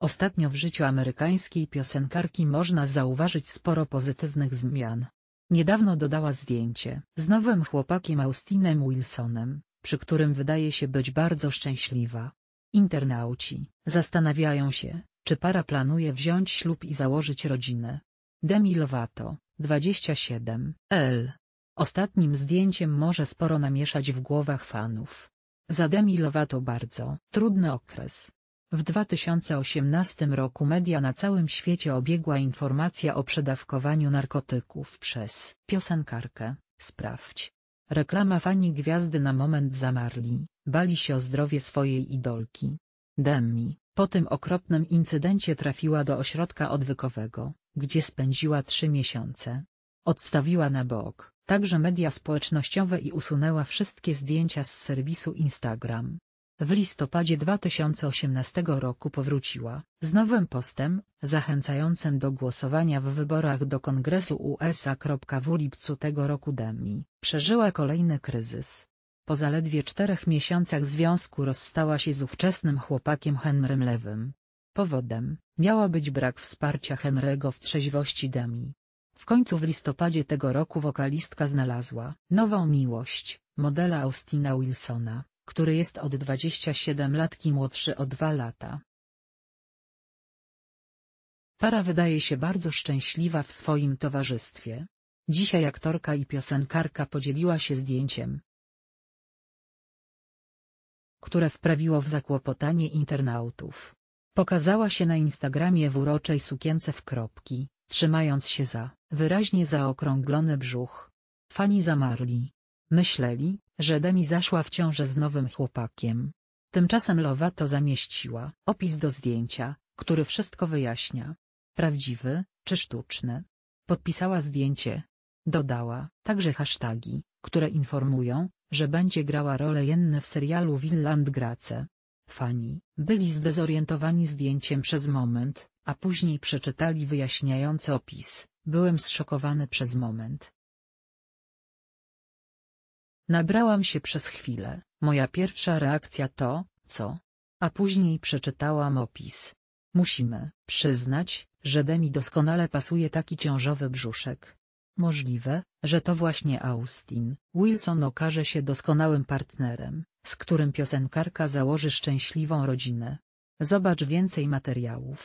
Ostatnio w życiu amerykańskiej piosenkarki można zauważyć sporo pozytywnych zmian. Niedawno dodała zdjęcie z nowym chłopakiem Austinem Wilsonem, przy którym wydaje się być bardzo szczęśliwa. Internauci zastanawiają się, czy para planuje wziąć ślub i założyć rodzinę. Demi Lovato, 27, L. Ostatnim zdjęciem może sporo namieszać w głowach fanów. Za Demi Lovato bardzo trudny okres. W 2018 roku media na całym świecie obiegła informacja o przedawkowaniu narkotyków przez piosenkarkę. Sprawdź. Reklama fani gwiazdy na moment zamarli, bali się o zdrowie swojej idolki. Demi, po tym okropnym incydencie trafiła do ośrodka odwykowego, gdzie spędziła trzy miesiące. Odstawiła na bok, także media społecznościowe i usunęła wszystkie zdjęcia z serwisu Instagram. W listopadzie 2018 roku powróciła, z nowym postem, zachęcającym do głosowania w wyborach do Kongresu USA. W lipcu tego roku Demi przeżyła kolejny kryzys. Po zaledwie czterech miesiącach związku rozstała się z ówczesnym chłopakiem Henrym Lewym. Powodem, miała być brak wsparcia Henry'ego w trzeźwości Demi. W końcu w listopadzie tego roku wokalistka znalazła nową miłość, modela Austina Wilsona, który jest od 27 latki młodszy o 2 lata. Para wydaje się bardzo szczęśliwa w swoim towarzystwie. Dzisiaj aktorka i piosenkarka podzieliła się zdjęciem, które wprawiło w zakłopotanie internautów. Pokazała się na Instagramie w uroczej sukience w kropki, trzymając się za wyraźnie zaokrąglony brzuch. Fani zamarli. Myśleli, że Demi zaszła w ciążę z nowym chłopakiem. Tymczasem Lowa to zamieściła opis do zdjęcia, który wszystko wyjaśnia. Prawdziwy, czy sztuczny? Podpisała zdjęcie. Dodała także hasztagi, które informują, że będzie grała rolę jenne w serialu Willand Grace. Fani byli zdezorientowani zdjęciem przez moment, a później przeczytali wyjaśniający opis. Byłem zszokowany przez moment, Nabrałam się przez chwilę, moja pierwsza reakcja to, co? A później przeczytałam opis. Musimy przyznać, że Demi doskonale pasuje taki ciążowy brzuszek. Możliwe, że to właśnie Austin Wilson okaże się doskonałym partnerem, z którym piosenkarka założy szczęśliwą rodzinę. Zobacz więcej materiałów.